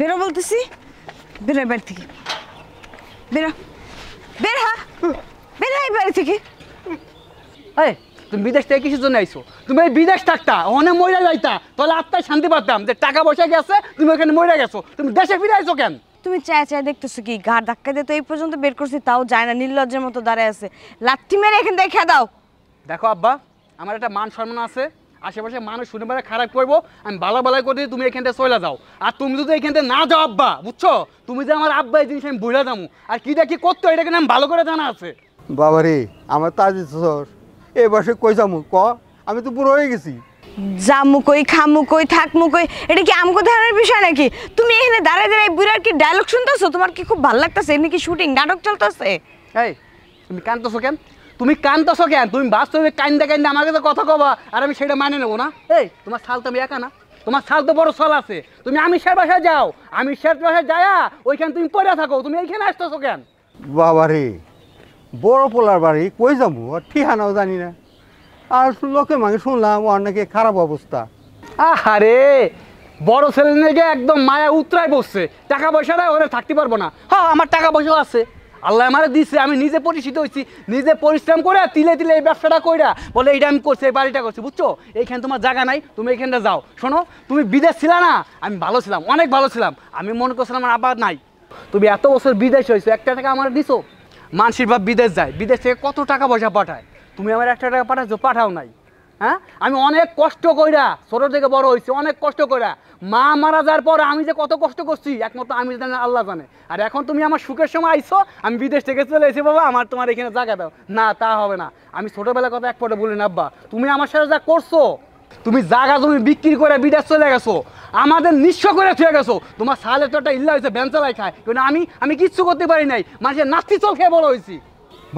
বেরো বলতেছি বেরো বাড়ি থেকে বেরো বের হা বেরো বাড়ি থেকে এই তুমি বিদেশ থেকে কিসের জন্য আইসো তুমি এই বিদেশ থাকতা ওখানে মরে যাইতা তাহলে আত্মায় শান্তি পাতাম যে টাকা পয়সা গেছে তুমি ওখানে মরে গেছো তুমি দেশে ফিরে আইসো কেন তুমি চায় চায় দেখতেছো কি ঘাড় ধাক্কা দিয়ে তো এই পর্যন্ত বের করছি তাও যায় না নির্লজ্জের মতো দাঁড়ায় আছে লাথি মেরে এখান থেকে খেয়ে দাও দেখো আব্বা আমার একটা মান সম্মান আছে আশেপাশে মানুষ শুনে বেড়া খারাপ করবো আমি বালা বালা করে তুমি এখানটা চলে যাও আর তুমি যদি থেকে না যাও আব্বা বুঝছো তুমি যে আমার আব্বা এই জিনিস আমি বুঝা যাবো আর কি দেখি করতো এটা আমি ভালো করে জানা আছে বাবারে আমার তাজি সর এ বসে কই যামু ক আমি তো পুরো হয়ে গেছি জামু কই খামু কই থাকমু কই এটা কি আমকো ধারণার বিষয় নাকি তুমি এখানে দাঁড়ায় দাঁড়ায় বুড়ার কি ডায়লগ শুনতেছো তোমার কি খুব ভালো লাগতেছে এমনি কি শুটিং নাটক চলতেছে এই তুমি কান্দতেছো কেন তুমি কান্দতেছো কেন তুমি বাস্তবে কান্দে কান্দে আমার কাছে কথা কবা আর আমি সেটা মানে নেবো না এই তোমার সাল তো আমি একা না তোমার সাল তো বড় সাল আছে তুমি আমি স্যার বাসায় যাও আমি স্যার বাসায় যায়া ওইখানে তুমি পড়ে থাকো তুমি এইখানে আসতেছো কেন বাবা রে বড় পোলার বাড়ি কই যাবো আর ঠিকানাও জানি না আর লোকে মাকে শুনলাম ওর নাকি খারাপ অবস্থা আহারে বড় ছেলে নাকি একদম মায়া উতরায় বসছে টাকা পয়সাটা ওরা থাকতে পারবো না হ্যাঁ আমার টাকা পয়সাও আছে আল্লাহ আমার দিছে আমি নিজে পরিচিত হয়েছি নিজে পরিশ্রম করে তিলে তিলে এই ব্যবসাটা কইরা বলে এইটা আমি করছি এই বাড়িটা করছি বুঝছো এইখানে তোমার জায়গা নাই তুমি এইখানটা যাও শোনো তুমি বিদেশ ছিল না আমি ভালো ছিলাম অনেক ভালো ছিলাম আমি মনে করছিলাম আমার আবার নাই তুমি এত বছর বিদেশ হয়েছো একটা টাকা আমার দিছো মানসির ভাব বিদেশ যায় বিদেশ থেকে কত টাকা পয়সা পাঠায় তুমি আমার একটা টাকা পাঠাচ্ছ পাঠাও নাই হ্যাঁ আমি অনেক কষ্ট কইরা ছোট থেকে বড় হয়েছি অনেক কষ্ট কইরা মা মারা যাওয়ার পর আমি যে কত কষ্ট করছি একমাত্র আমি জানি আল্লাহ জানে আর এখন তুমি আমার সুখের সময় আইছো আমি বিদেশ থেকে চলে এসে বাবা আমার তোমার এখানে জায়গা দাও না তা হবে না আমি ছোটোবেলার কথা এক পটে বলি না আব্বা তুমি আমার সাথে যা করছো তুমি জায়গা তুমি বিক্রি করে বিদেশ চলে গেছো আমাদের নিঃস্ব করে থুয়ে গেছো তোমার সালে তো একটা ইল্লা হয়েছে বেঞ্চালাই খায় কিন্তু আমি আমি কিচ্ছু করতে পারি নাই মানুষের নাস্তি চোখে বড় হয়েছি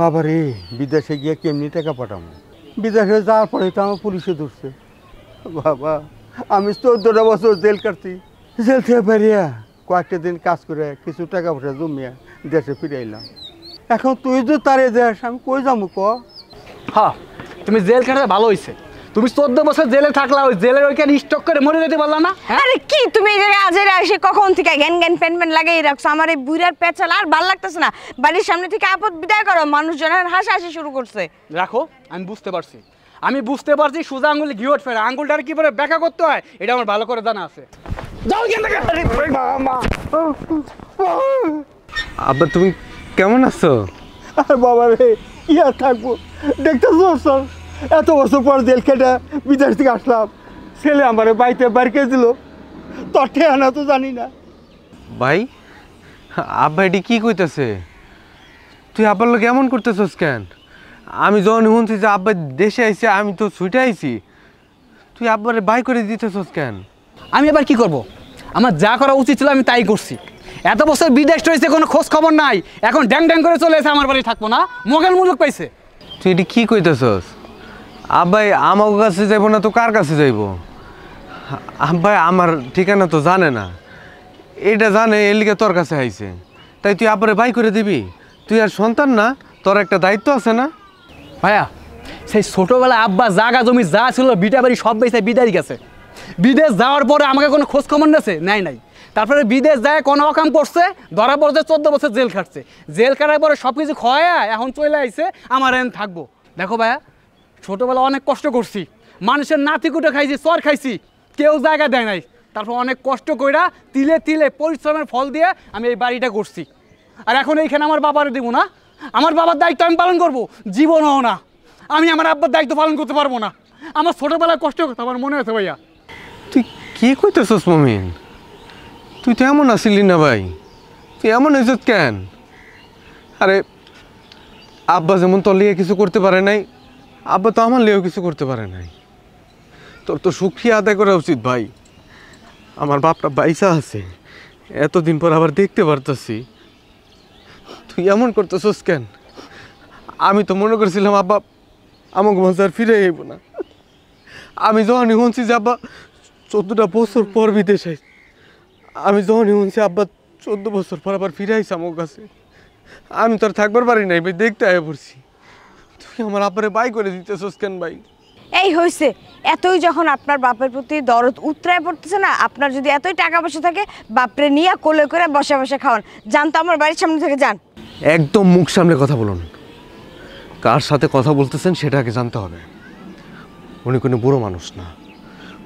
বাবা রে বিদেশে গিয়ে কেমনি টাকা পাঠাবো বিদেশে যাওয়ার পরে তো আমার পুলিশে ধরছে বাবা আমি চোদ্দটা বছর জেল কাটছি জেল থেকে বেরিয়া কয়েকটা দিন কাজ করে কিছু টাকা পয়সা জমিয়া দেশে ফিরে এলাম এখন তুই তো তারে দেশ আমি কই যাবো ক হা হ্যাঁ, তুমি জেল কাটা ভালো হয়েছে তুমি চোদ্দ বছর জেলে থাকলা ওই জেলের ওইখানে স্টক করে মরে যেতে পারলা না হ্যাঁ? আরে কি তুমি এই জায়গায় আজেরা এসে কখন থেকে গ্যান গ্যান প্যান প্যান লাগাই রাখছো আমার এই বুড়ার পেঁচাল আর ভাল লাগতেছে না বাড়ির সামনে থেকে আপদ বিদায় করো মানুষজনের হাসাহাসি শুরু করছে রাখো আমি বুঝতে পারছি আমি বুঝতে পারছি সোজা আঙ্গুলে ঘিওট ফেরা আঙ্গুলটার কি করে ব্যাখ্যা করতে হয় এটা আমার ভালো করে জানা আছে যাও এখান আব্বা তুমি কেমন আছো আর বাবা রে ইয়া থাকবো দেখতেছো স্যার এত বছর পর জেল খেটে বিদেশ থেকে আসলাম ছেলে আমার বাড়িতে বাড়িকে দিল তোর ঠিকানা তো জানি না ভাই আব্বা এটি কী কইতেছে তুই আব্বার লোক এমন করতেছস কেন আমি যখন শুনছি যে আব্বা দেশে আইসি আমি তো ছুটে আইছি তুই আব্বারে বাই করে দিতেছস কেন আমি আবার কি করব। আমার যা করা উচিত ছিল আমি তাই করছি এত বছর বিদেশ রয়েছে কোনো খোঁজ খবর নাই এখন ড্যাং ড্যাং করে চলে এসে আমার বাড়ি থাকবো না মোগেল মূলক পাইছে তুই এটি কী কইতেছস আব্বাই আমার কাছে যাইব না তো কার কাছে যাইব আব্বাই আমার ঠিকানা তো জানে না এটা জানে এর লিগে তোর কাছে আইছে তাই তুই আপরে বাই করে দিবি তুই আর সন্তান না তোর একটা দায়িত্ব আছে না ভাইয়া সেই ছোটবেলা আব্বা জাগা জমি যা ছিল বিটা বাড়ি সব বেসে বিদায় গেছে বিদেশ যাওয়ার পরে আমাকে কোনো খোঁজ খবর নেছে নাই নাই তারপরে বিদেশ যায় কোনো অকাম করছে ধরা পড়ছে চোদ্দ বছর জেল খাটছে জেল খাটার পরে সব কিছু খয়া এখন চলে আইছে আমার এন থাকবো দেখো ভাইয়া ছোটোবেলা অনেক কষ্ট করছি মানুষের নাতি কুটে খাইছি চর খাইছি কেউ জায়গা দেয় নাই তারপর অনেক কষ্ট কইরা তিলে তিলে পরিশ্রমের ফল দিয়ে আমি এই বাড়িটা করছি আর এখন এইখানে আমার বাবার দেব না আমার বাবার দায়িত্ব আমি পালন জীবন জীবনও না আমি আমার আব্বার দায়িত্ব পালন করতে পারবো না আমার ছোটোবেলায় কষ্ট করতে আমার মনে আছে ভাইয়া তুই কি কইতেছস মমিন তুই তো এমন আসিলি না ভাই তুই এমন হয়েছ কেন আরে আব্বা যেমন তলিয়ে কিছু করতে পারে নাই আব্বা তো আমার লেও কিছু করতে পারে নাই তোর তো সুক্রিয়া আদায় করা উচিত ভাই আমার বাপটা বাইসা আছে এতদিন পর আবার দেখতে পারতাছি তুই এমন করতেছস কেন আমি তো মনে করেছিলাম আব্বা আমাকে মজার ফিরে আইব না আমি যখনই শুনছি যে আব্বা চোদ্দটা বছর পর বিদেশে আমি যখনই শুনছি আব্বা চোদ্দ বছর পর আবার ফিরে আইসি আমার কাছে আমি তো আর থাকবার পারি নাই দেখতে আয় পড়ছি আমার আপারে বাই করে দিতেছস কেন ভাই এই হইছে এতই যখন আপনার বাপের প্রতি দরদ উত্তরায় পড়তেছে না আপনার যদি এতই টাকা পয়সা থাকে বাপরে নিয়ে কোলে করে বসে বসে খাওয়ান জানতো তো আমার বাড়ির সামনে থেকে যান একদম মুখ সামনে কথা বলুন কার সাথে কথা বলতেছেন সেটা আগে জানতে হবে উনি কোনো বুড়ো মানুষ না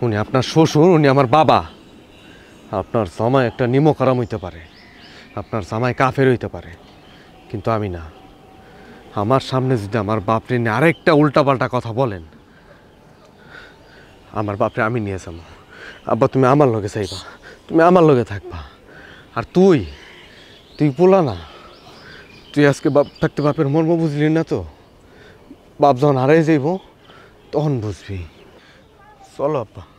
উনি আপনার শ্বশুর উনি আমার বাবা আপনার জামায় একটা নিমকারাম হইতে পারে আপনার জামায় কাফের হইতে পারে কিন্তু আমি না আমার সামনে যদি আমার বাপরে নিয়ে আরেকটা উল্টাপাল্টা কথা বলেন আমার বাপরে আমি নিয়ে যাবো আব্বা তুমি আমার লগে চাইবা তুমি আমার লগে থাকবা আর তুই তুই পোলা না তুই আজকে বাপ থাকতে বাপের মর্ম বুঝলি না তো বাপ যখন হারাই যাইব তখন বুঝবি চলো আব্বা